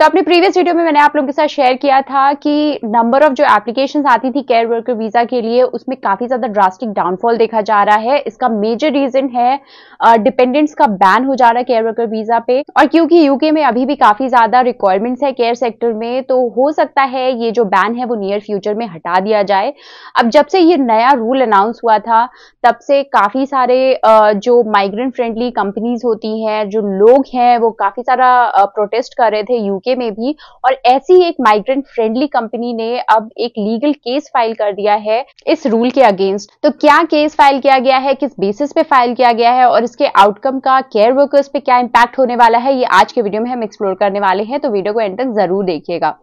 तो अपने previous video में मैंने आप लोगों के साथ शेयर किया था कि नंबर ऑफ जो एप्लीकेशंस आती थी केयर वर्कर वीजा के लिए उसमें काफी ज्यादा ड्रास्टिक डाउनफॉल देखा जा रहा है इसका मेजर रीजन है डिपेंडेंट्स का बैन हो जा रहा है केयर वर्कर वीजा पे और क्योंकि यूके में अभी भी काफी ज्यादा रिक्वायरमेंट्स है केयर सेक्टर में तो हो सकता है ये जो बैन है वो नियर फ्यूचर में हटा दिया जाए अब जब से ये नया रूल अनाउंस हुआ था तब से काफी सारे जो माइग्रेंट फ्रेंडली कंपनीज होती हैं जो लोग हैं वो काफी सारा प्रोटेस्ट कर रहे थे यूके यूके में भी और ऐसी एक माइग्रेंट फ्रेंडली कंपनी ने अब एक लीगल केस फाइल कर दिया है इस रूल के अगेंस्ट तो क्या केस फाइल किया गया है किस बेसिस पे फाइल किया गया है और इसके आउटकम का केयर वर्कर्स पे क्या इम्पैक्ट होने वाला है ये आज के वीडियो में हम एक्सप्लोर करने वाले हैं तो वीडियो को एंड तक जरूर देखिएगा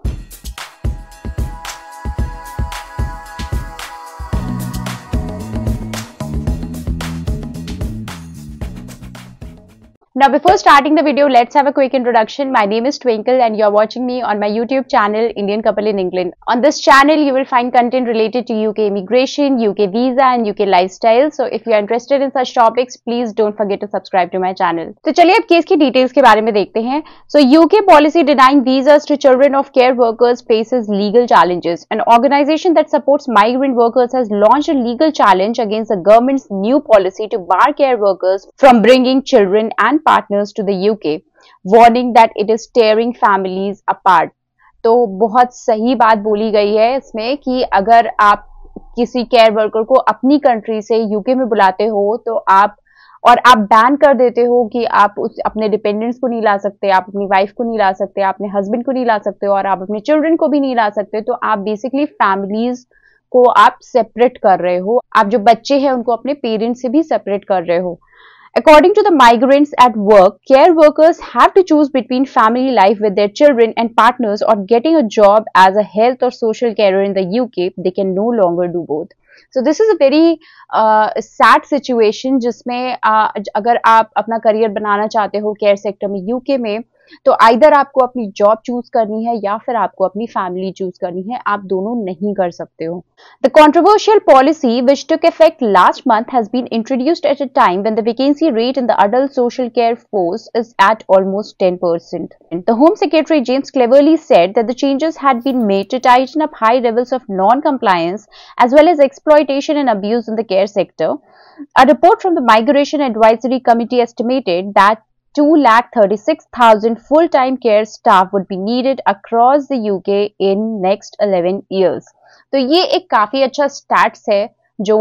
Now before starting the video, let's have a quick introduction. My name is Twinkle and you're watching me on my YouTube channel, Indian Couple in England. On this channel, you will find content related to UK immigration, UK visa and UK lifestyle. So if you're interested in such topics, please don't forget to subscribe to my channel. So, let's case की details के बारे में देखते हैं. So UK policy denying visas to children of care workers faces legal challenges. An organization that supports migrant workers has launched a legal challenge against the government's new policy to bar care workers from bringing children and partners to the UK, warning that it is tearing families apart. तो बहुत सही बात बोली गई है इसमें कि अगर आप किसी केयर वर्कर को अपनी कंट्री से यूके में बुलाते हो तो आप और आप बैन कर देते हो कि आप उस अपने डिपेंडेंट्स को नहीं ला सकते आप अपनी वाइफ को नहीं ला सकते आप अपने हस्बैंड को नहीं ला सकते और आप अपने चिल्ड्रन को भी नहीं ला सकते तो आप बेसिकली फैमिलीज को आप सेपरेट कर रहे हो आप जो बच्चे हैं उनको अपने पेरेंट्स से भी सेपरेट कर रहे हो According to the migrants at work, care workers have to choose between family life with their children and partners or getting a job as a health or social carer in the UK. They can no longer do both. is a very a very sad situation जिसमें uh, अगर आप अपना career बनाना चाहते हो care sector में UK में तो either आपको अपनी जॉब चूज करनी है या फिर आपको अपनी फैमिली चूज करनी है आप दोनों नहीं कर सकते हो the controversial policy which took effect last month has been introduced at a time when the vacancy rate in the adult social care force is at almost ten percent the home secretary James Cleverly said that the changes had been made to tighten up high levels of non compliance as well as exploitation and abuse in the care sector A report from the Migration Advisory Committee estimated that 2,36,000 full-time care staff would be needed across the UK in next 11 years. तो ये एक काफ़ी अच्छा stats है जो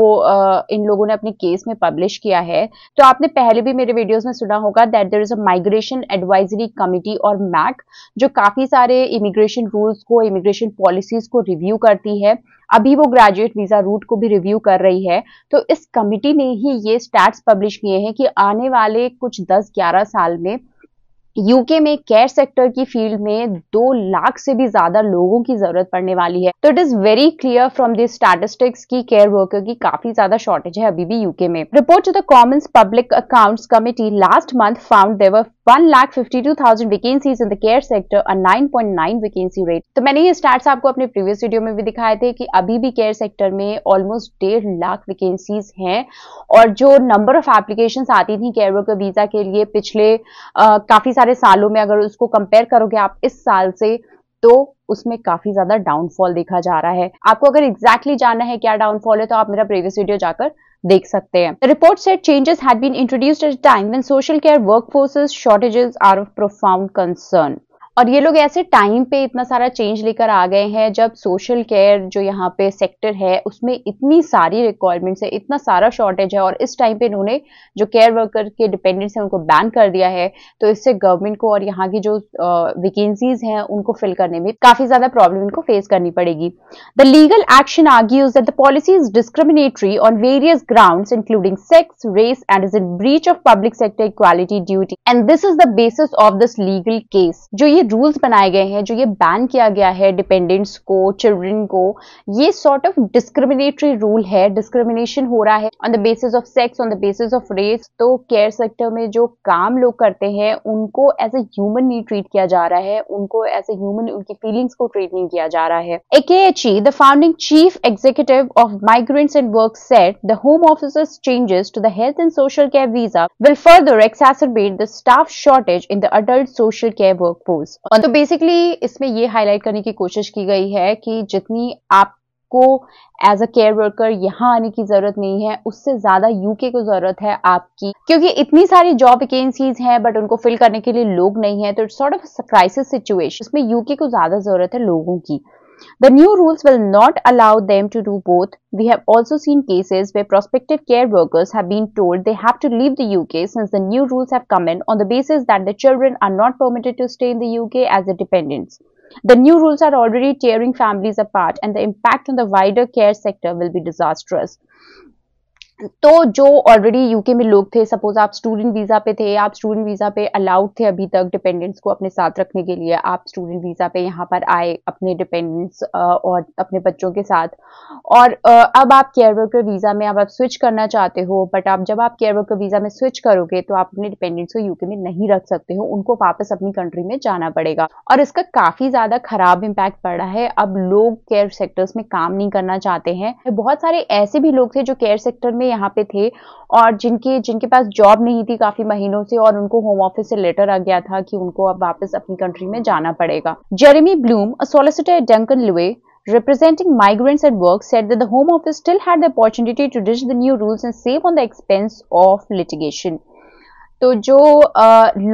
इन लोगों ने अपने केस में पब्लिश किया है तो आपने पहले भी मेरे वीडियोस में सुना होगा that there is a migration advisory committee और मैक जो काफी सारे इमिग्रेशन रूल्स को इमिग्रेशन पॉलिसीज को रिव्यू करती है अभी वो ग्रेजुएट वीजा रूट को भी रिव्यू कर रही है तो इस कमिटी ने ही ये स्टैट्स पब्लिश किए हैं कि आने वाले कुछ 10-11 साल में यूके में केयर सेक्टर की फील्ड में दो लाख से भी ज्यादा लोगों की जरूरत पड़ने वाली है तो it is very clear from this statistics की केयर वर्कर की काफी ज्यादा शॉर्टेज है अभी भी यूके में report to the Commons public accounts committee last month found there were one lakh fifty two thousand in the care sector care nine point nine vacancy rate तो मैंने ये स्टार्ट आपको अपने प्रीवियस वीडियो में भी दिखाए थे कि अभी भी केयर सेक्टर में ऑलमोस्ट डेढ़ लाख वैकेंसीज हैं और जो नंबर ऑफ एप्लीकेशन आती थी केयर वर्कर वीजा के लिए पिछले काफी सारे सारे सालों में अगर उसको कंपेयर करोगे आप इस साल से तो उसमें काफी ज्यादा डाउनफॉल देखा जा रहा है आपको अगर एग्जैक्टली exactly जानना है क्या डाउनफॉल है तो आप मेरा प्रीवियस वीडियो जाकर देख सकते हैं report said changes had been introduced at time when social care workforces shortages are of profound concern और ये लोग ऐसे टाइम पे इतना सारा चेंज लेकर आ गए हैं जब सोशल केयर जो यहाँ पे सेक्टर है उसमें इतनी सारी रिक्वायरमेंट्स है इतना सारा शॉर्टेज है और इस टाइम पे इन्होंने जो केयर वर्कर के डिपेंडेंट्स हैं उनको बैन कर दिया है तो इससे गवर्नमेंट को और यहाँ की जो वैकेंसीज हैं उनको फिल करने में काफ़ी ज़्यादा प्रॉब्लम इनको फेस करनी पड़ेगी the legal action argues that the policy is discriminatory on various ground including sex race and is in breach of public sector equality duty and this is the basis of this legal case जो ये rules बनाए गए हैं जो ये ban किया गया है डिपेंडेंट्स को चिल्ड्रन को ये सॉर्ट ऑफ डिस्क्रिमिनेटरी रूल है डिस्क्रिमिनेशन हो रहा है on the basis of sex on the basis of race तो केयर सेक्टर में जो काम लोग करते हैं उनको एज ए ह्यूमन नहीं ट्रीट किया जा रहा है उनको एज ए ह्यूमन उनकी फीलिंग्स को ट्रीट नहीं किया जा रहा है ई the founding chief executive of migrants and work said the home officers changes to the health and social care visa will further exacerbate the staff shortage in the adult social care work force तो basically इसमें ये highlight करने की कोशिश की गई है कि जितनी आप को एज अ केयर वर्कर यहाँ आने की जरूरत नहीं है उससे ज्यादा यूके को जरूरत है आपकी क्योंकि इतनी सारी जॉब वेकेंसीज हैं बट उनको फिल करने के लिए लोग नहीं है तो it's sort of crisis situation इसमें यूके को ज्यादा जरूरत है लोगों की The new rules will not allow them to do both. We have also seen cases where prospective care workers have been told they have to leave the UK since the new rules have come in on the basis that the children are not permitted to stay in the UK as the dependents. The new rules are already tearing families apart and the impact on the wider care sector will be disastrous. तो जो already UK में लोग थे suppose आप student visa पे थे आप student visa पे अलाउड थे अभी तक डिपेंडेंट्स को अपने साथ रखने के लिए आप स्टूडेंट वीज़ा पे यहाँ पर आए अपने डिपेंडेंट्स और अपने बच्चों के साथ और अब आप केयर वर्कर वीज़ा में अब आप स्विच करना चाहते हो बट आप जब आप केयर वर्कर वीज़ा में स्विच करोगे तो आप अपने डिपेंडेंट्स को यूके में नहीं रख सकते हो उनको वापस अपनी कंट्री में जाना पड़ेगा और इसका काफ़ी ज़्यादा ख़राब इम्पैक्ट पड़ रहा है अब लोग केयर सेक्टर्स में काम नहीं करना चाहते हैं बहुत सारे ऐसे भी लोग थे जो केयर सेक्टर में में यहाँ पे थे और जिनके जिनके पास जॉब नहीं थी काफी महीनों से और उनको होम ऑफिस से लेटर आ गया था कि उनको अब वापस अपनी कंट्री में जाना पड़ेगा Jeremy Bloom solicitor Duncan Lewis representing migrants at work said that the home office still had the opportunity to ditch the new rules and save on the expense of litigation तो जो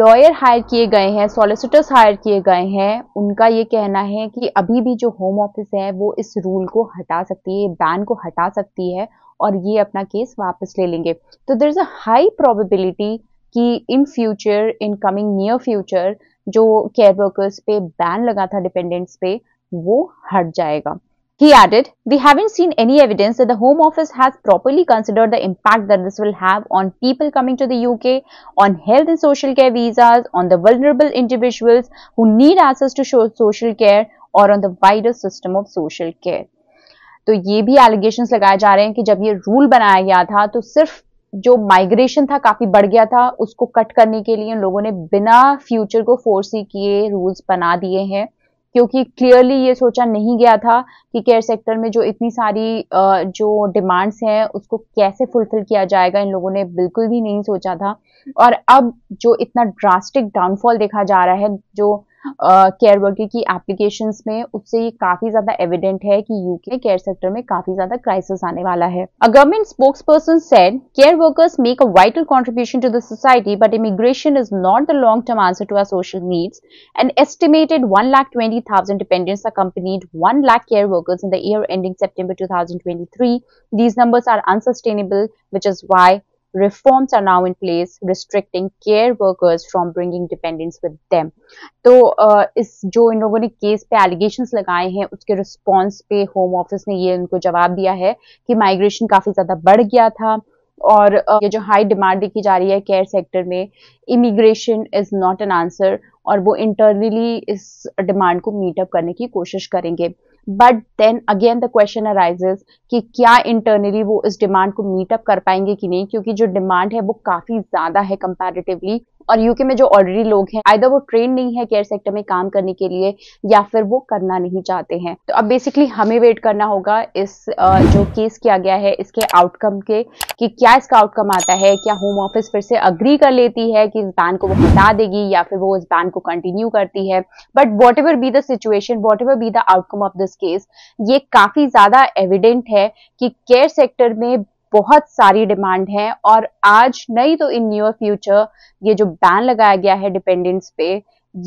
lawyer hire किए गए हैं solicitors higher किए गए हैं उनका ये कहना है कि अभी भी जो होम ऑफिस है वो इस रूल को हटा सकती है बैन को हटा सकती है और ये अपना केस वापस ले लेंगे तो there is a high probability कि in future in coming near future जो केयर वर्कर्स पे बैन लगा था डिपेंडेंट्स पे वो हट जाएगा He added, We haven't seen any evidence that the Home Office has properly considered the impact that this will have on people coming to the UK, on health and social care visas, on the vulnerable individuals who need access to social care, or on the wider system of social care. तो ये भी allegation लगाए जा रहे हैं कि जब ये रूल बनाया गया था तो सिर्फ जो माइग्रेशन था काफी बढ़ गया था उसको कट करने के लिए उन लोगों ने बिना फ्यूचर को फोर्सी किए रूल्स बना दिए हैं क्योंकि क्लियरली ये सोचा नहीं गया था कि केयर सेक्टर में जो इतनी सारी जो डिमांड्स हैं उसको कैसे फुलफिल किया जाएगा इन लोगों ने बिल्कुल भी नहीं सोचा था और अब जो इतना ड्रास्टिक डाउनफॉल देखा जा रहा है जो केयर वर्कर की एप्लीकेशन में उससे ये काफी ज्यादा एविडेंट है कि यूके केयर सेक्टर में काफी ज्यादा क्राइसिस आने वाला है a government spokesperson said care workers make a vital contribution to the society but immigration is not the long term answer to our social needs and estimated one lakh twenty thousand dependents one lakh care workers in the year ending September two thousand twenty three these numbers are unsustainable which is why reforms are now in place restricting care workers from bringing dependents with them तो uh, इस जो इन लोगों ने case पे allegation लगाए हैं उसके response पे होम ऑफिस ने ये उनको जवाब दिया है कि माइग्रेशन काफ़ी ज़्यादा बढ़ गया था और ये जो हाई डिमांड देखी जा रही है केयर सेक्टर में immigration is not an answer और वो इंटरनली इस डिमांड को मीटअप करने की कोशिश करेंगे but then again the question arises कि क्या इंटरनली वो इस डिमांड को मीटअप कर पाएंगे कि नहीं क्योंकि जो डिमांड है वो काफ़ी ज़्यादा है कंपेरेटिवली और यूके में जो ऑलरेडी लोग हैं आइदर वो ट्रेन नहीं है केयर सेक्टर में काम करने के लिए या फिर वो करना नहीं चाहते हैं तो अब बेसिकली हमें वेट करना होगा इस जो केस किया गया है इसके आउटकम के कि क्या इसका आउटकम आता है क्या होम ऑफिस फिर से अग्री कर लेती है कि इस बैन को वो हटा देगी या फिर वो इस बैन को कंटिन्यू करती है but whatever be the situation whatever be the outcome of this case ये काफी ज्यादा एविडेंट है कि केयर सेक्टर में बहुत सारी डिमांड है और आज नहीं तो इन न्यूर फ्यूचर ये जो बैन लगाया गया है डिपेंडेंट्स पे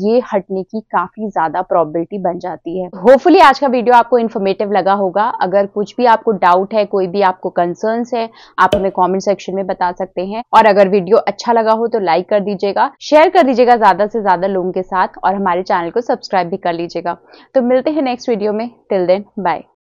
ये हटने की काफी ज्यादा प्रॉबिलिटी बन जाती है होपफुली आज का वीडियो आपको इन्फॉर्मेटिव लगा होगा अगर कुछ भी आपको डाउट है कोई भी आपको कंसर्न है आप हमें कॉमेंट सेक्शन में बता सकते हैं और अगर वीडियो अच्छा लगा हो तो लाइक कर दीजिएगा शेयर कर दीजिएगा ज्यादा से ज्यादा लोगों के साथ और हमारे चैनल को सब्सक्राइब भी कर लीजिएगा तो मिलते हैं नेक्स्ट वीडियो में टिल देन बाय